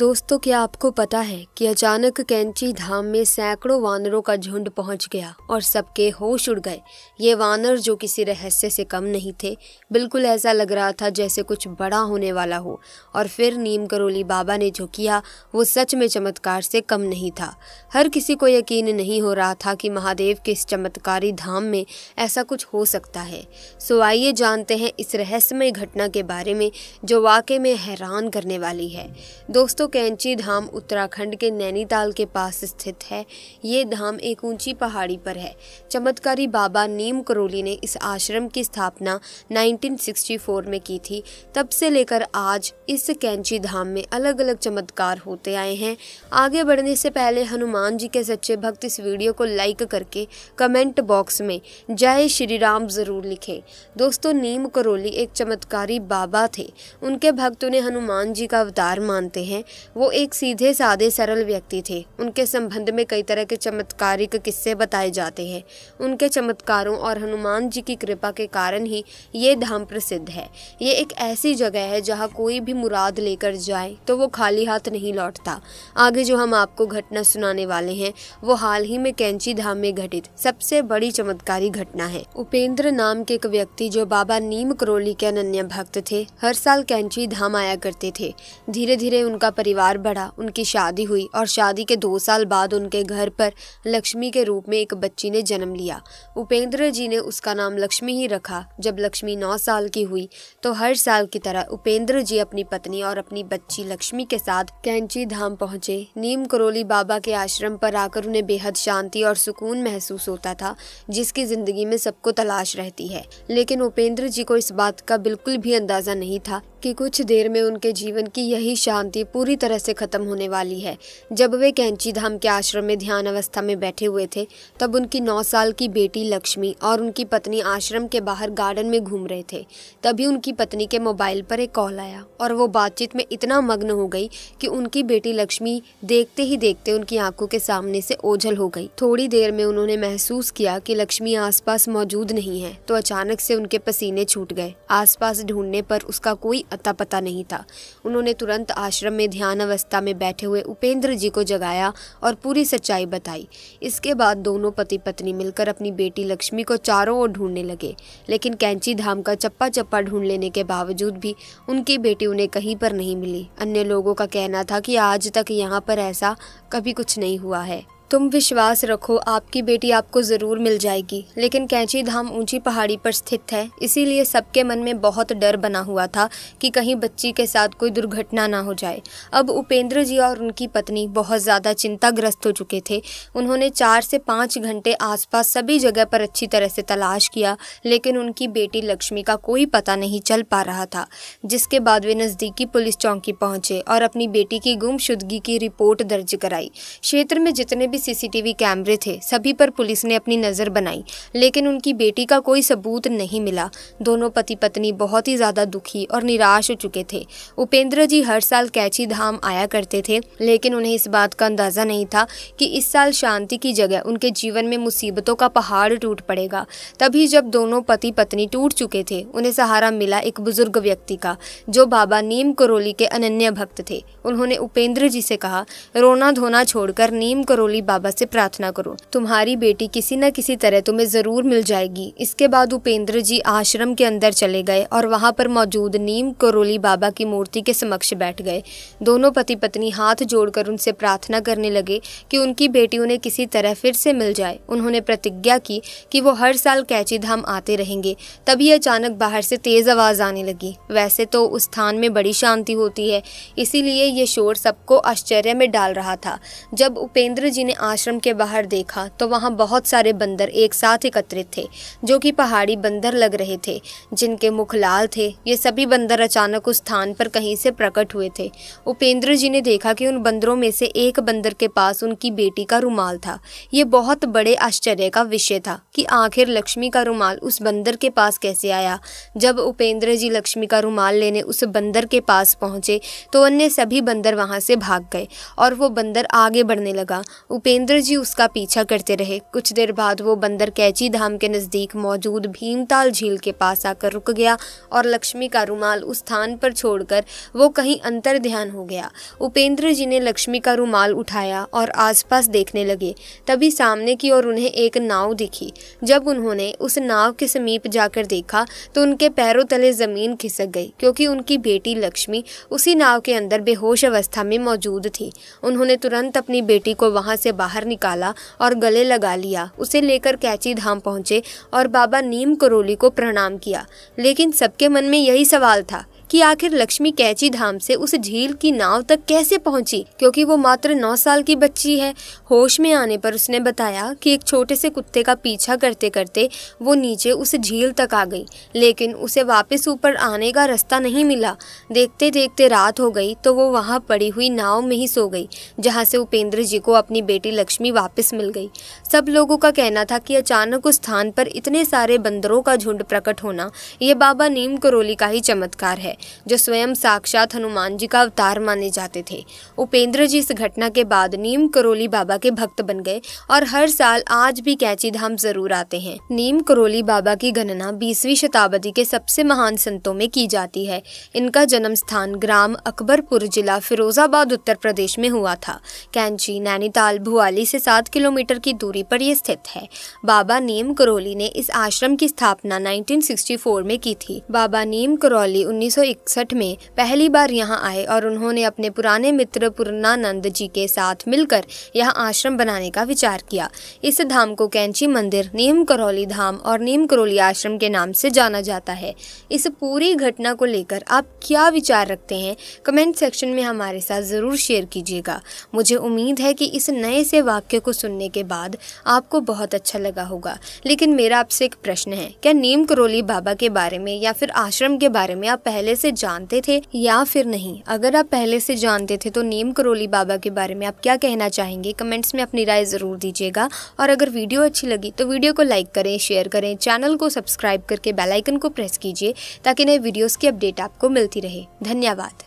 दोस्तों क्या आपको पता है कि अचानक कैंची धाम में सैकड़ों वानरों का झुंड पहुंच गया और सबके होश उड़ गए ये वानर जो किसी रहस्य से कम नहीं थे बिल्कुल ऐसा लग रहा था जैसे कुछ बड़ा होने वाला हो और फिर नीम करोली बाबा ने जो किया वो सच में चमत्कार से कम नहीं था हर किसी को यकीन नहीं हो रहा था कि महादेव के इस चमत्कारी धाम में ऐसा कुछ हो सकता है सो आइए जानते हैं इस रहस्यमय घटना के बारे में जो वाकई में हैरान करने वाली है दोस्तों तो कैंची धाम उत्तराखंड के नैनीताल के पास स्थित है ये धाम एक ऊंची पहाड़ी पर है चमत्कारी बाबा नीम करोली ने इस आश्रम की स्थापना 1964 में की थी तब से लेकर आज इस कैंची धाम में अलग अलग चमत्कार होते आए हैं आगे बढ़ने से पहले हनुमान जी के सच्चे भक्त इस वीडियो को लाइक करके कमेंट बॉक्स में जय श्री राम ज़रूर लिखे दोस्तों नीम करोली एक चमत्कारी बाबा थे उनके भक्त उन्हें हनुमान जी का अवतार मानते हैं वो एक सीधे साधे सरल व्यक्ति थे उनके संबंध में कई तरह के चमत्कारिक किस्से बताए जाते हैं उनके चमत्कारों और हनुमान जी की कृपा के कारण ही ये धाम प्रसिद्ध है ये एक ऐसी जगह है जहाँ कोई भी मुराद लेकर जाए तो वो खाली हाथ नहीं लौटता आगे जो हम आपको घटना सुनाने वाले हैं वो हाल ही में कैंची धाम में घटित सबसे बड़ी चमत्कारी घटना है उपेंद्र नाम के एक व्यक्ति जो बाबा नीम करोली के अनन्य भक्त थे हर साल कैंची धाम आया करते थे धीरे धीरे उनका परिवार बढ़ा उनकी शादी हुई और शादी के दो साल बाद उनके घर पर लक्ष्मी के रूप में एक बच्ची ने जन्म लिया उपेंद्र जी ने उसका नाम लक्ष्मी ही रखा जब लक्ष्मी नौ साल की हुई तो हर साल की तरह उपेंद्र जी अपनी पत्नी और अपनी बच्ची लक्ष्मी के साथ कैंची धाम पहुंचे नीम करोली बाबा के आश्रम पर आकर उन्हें बेहद शांति और सुकून महसूस होता था जिसकी जिंदगी में सबको तलाश रहती है लेकिन उपेंद्र जी को इस बात का बिल्कुल भी अंदाजा नहीं था कि कुछ देर में उनके जीवन की यही शांति पूरी तरह से खत्म होने वाली है जब वे कैंची धाम के आश्रम में ध्यान अवस्था में बैठे हुए थे तब उनकी नौ साल की बेटी लक्ष्मी और उनकी पत्नी आश्रम के बाहर गार्डन में घूम रहे थे तभी उनकी पत्नी के मोबाइल पर एक कॉल आया और वो बातचीत में इतना मग्न हो गई कि उनकी बेटी लक्ष्मी देखते ही देखते उनकी आंखों के सामने से ओझल हो गई थोड़ी देर में उन्होंने महसूस किया कि लक्ष्मी आसपास मौजूद नहीं है तो अचानक से उनके पसीने छूट गए आसपास ढूंढने पर उसका कोई अता पता नहीं था उन्होंने तुरंत आश्रम में ध्यान अवस्था में बैठे हुए उपेंद्र जी को जगाया और पूरी सच्चाई बताई इसके बाद दोनों पति पत्नी मिलकर अपनी बेटी लक्ष्मी को चारों ओर ढूंढने लगे लेकिन कैंची धाम का चप्पा चप्पा ढूंढ लेने के बावजूद भी उनकी बेटी उन्हें कहीं पर नहीं मिली अन्य लोगों का कहना था कि आज तक यहाँ पर ऐसा कभी कुछ नहीं हुआ है तुम विश्वास रखो आपकी बेटी आपको ज़रूर मिल जाएगी लेकिन कैंची धाम ऊंची पहाड़ी पर स्थित है इसीलिए सबके मन में बहुत डर बना हुआ था कि कहीं बच्ची के साथ कोई दुर्घटना ना हो जाए अब उपेंद्र जी और उनकी पत्नी बहुत ज़्यादा चिंताग्रस्त हो चुके थे उन्होंने चार से पाँच घंटे आसपास सभी जगह पर अच्छी तरह से तलाश किया लेकिन उनकी बेटी लक्ष्मी का कोई पता नहीं चल पा रहा था जिसके बाद वे नज़दीकी पुलिस चौकी पहुंचे और अपनी बेटी की गुमशुदगी की रिपोर्ट दर्ज कराई क्षेत्र में जितने भी सीसीटीवी कैमरे थे सभी पर पुलिस ने अपनी नज़र बनाई लेकिन उनकी बेटी का कोई सबूत नहीं मिला दोनों पति पत्नी बहुत ही ज़्यादा दुखी और निराश हो चुके थे उपेंद्र जी हर साल कैची धाम आया करते थे लेकिन उन्हें इस बात का अंदाज़ा नहीं था कि इस साल शांति की जगह उनके जीवन में मुसीबतों का पहाड़ टूट पड़ेगा तभी जब दोनों पति पत्नी टूट चुके थे उन्हें सहारा मिला एक बुजुर्ग व्यक्ति का जो बाबा नीम करोली के अनन्य भक्त थे उन्होंने उपेंद्र जी से कहा रोना धोना छोड़कर नीम करोली बाबा से प्रार्थना करो तुम्हारी बेटी किसी न किसी तरह तुम्हें ज़रूर मिल जाएगी इसके बाद उपेंद्र जी आश्रम के अंदर चले गए और वहाँ पर मौजूद नीम करोली बाबा की मूर्ति के समक्ष बैठ गए दोनों पति पत्नी हाथ जोड़कर उनसे प्रार्थना करने लगे कि उनकी बेटी उन्हें किसी तरह फिर से मिल जाए उन्होंने प्रतिज्ञा की कि वो हर साल कैची धाम आते रहेंगे तभी अचानक बाहर से तेज़ आवाज़ आने लगी वैसे तो उस स्थान में बड़ी शांति होती है इसीलिए ये शोर सबको आश्चर्य में डाल रहा था जब उपेंद्र जी ने आश्रम के बाहर देखा तो वहाँ बहुत सारे बंदर एक साथ एकत्रित थे जो कि पहाड़ी बंदर लग रहे थे जिनके मुख लाल थे ये सभी बंदर अचानक उस स्थान पर कहीं से प्रकट हुए थे उपेंद्र जी ने देखा कि उन बंदरों में से एक बंदर के पास उनकी बेटी का रुमाल था ये बहुत बड़े आश्चर्य का विषय था कि आखिर लक्ष्मी का रुमाल उस बंदर के पास कैसे आया जब उपेंद्र जी लक्ष्मी का रुमाल लेने उस बंदर के पास पहुंचे तो अन्य सभी बंदर वहां से भाग गए और वो बंदर आगे बढ़ने लगा उपेंद्र जी उसका पीछा करते रहे कुछ देर बाद वो बंदर कैची धाम के नज़दीक मौजूद भीमताल झील के पास आकर रुक गया और लक्ष्मी का रुमाल उस स्थान पर छोड़कर वो कहीं अंतर ध्यान हो गया उपेंद्र जी ने लक्ष्मी का रुमाल उठाया और आसपास देखने लगे तभी सामने की ओर उन्हें एक नाव दिखी जब उन्होंने उस नाव के समीप जाकर देखा तो उनके पैरों तले ज़मीन खिसक गई क्योंकि उनकी बेटी लक्ष्मी उसी नाव के अंदर बेहोश अवस्था में मौजूद थी उन्होंने तुरंत अपनी बेटी को वहाँ से बाहर निकाला और गले लगा लिया उसे लेकर कैची धाम पहुंचे और बाबा नीम करोली को प्रणाम किया लेकिन सबके मन में यही सवाल था कि आखिर लक्ष्मी कैची धाम से उस झील की नाव तक कैसे पहुंची क्योंकि वो मात्र नौ साल की बच्ची है होश में आने पर उसने बताया कि एक छोटे से कुत्ते का पीछा करते करते वो नीचे उस झील तक आ गई लेकिन उसे वापस ऊपर आने का रास्ता नहीं मिला देखते देखते रात हो गई तो वो वहाँ पड़ी हुई नाव में ही सो गई जहाँ से उपेंद्र जी को अपनी बेटी लक्ष्मी वापस मिल गई सब लोगों का कहना था कि अचानक उस स्थान पर इतने सारे बंदरों का झुंड प्रकट होना ये बाबा नीम करोली का ही चमत्कार है जो स्वयं साक्षात हनुमान जी का अवतार माने जाते थे उपेंद्र जी इस घटना के बाद नीम करोली बाबा के भक्त बन गए और हर साल आज भी कैची धाम जरूर आते हैं नीम करोली बाबा की गणना बीसवीं शताब्दी के सबसे महान संतों में की जाती है इनका जन्म स्थान ग्राम अकबरपुर जिला फिरोजाबाद उत्तर प्रदेश में हुआ था कैंची नैनीताल भुआली से सात किलोमीटर की दूरी पर यह स्थित है बाबा नीम करोली ने इस आश्रम की स्थापना 1964 में की थी बाबा नीम करौली उन्नीस 1961 में पहली बार यहाँ आए और उन्होंने अपने पुराने मित्र पूर्णानंद जी के साथ मिलकर यहाँ आश्रम बनाने का विचार किया इस धाम को कैंची मंदिर नीम करौली धाम और नीम करौली आश्रम के नाम से जाना जाता है इस पूरी घटना को लेकर आप क्या विचार रखते हैं कमेंट सेक्शन में हमारे साथ ज़रूर शेयर कीजिएगा मुझे उम्मीद है कि इस नए से वाक्य को सुनने के बाद आपको बहुत अच्छा लगा होगा लेकिन मेरा आपसे एक प्रश्न है क्या नीम करौली बाबा के बारे में या फिर आश्रम के बारे में आप पहले से जानते थे या फिर नहीं अगर आप पहले से जानते थे तो नीम करोली बाबा के बारे में आप क्या कहना चाहेंगे कमेंट्स में अपनी राय ज़रूर दीजिएगा और अगर वीडियो अच्छी लगी तो वीडियो को लाइक करें शेयर करें चैनल को सब्सक्राइब करके बेलाइकन को प्रेस कीजिए ताकि नए वीडियोज़ की अपडेट आपको मिलती रहे धन्यवाद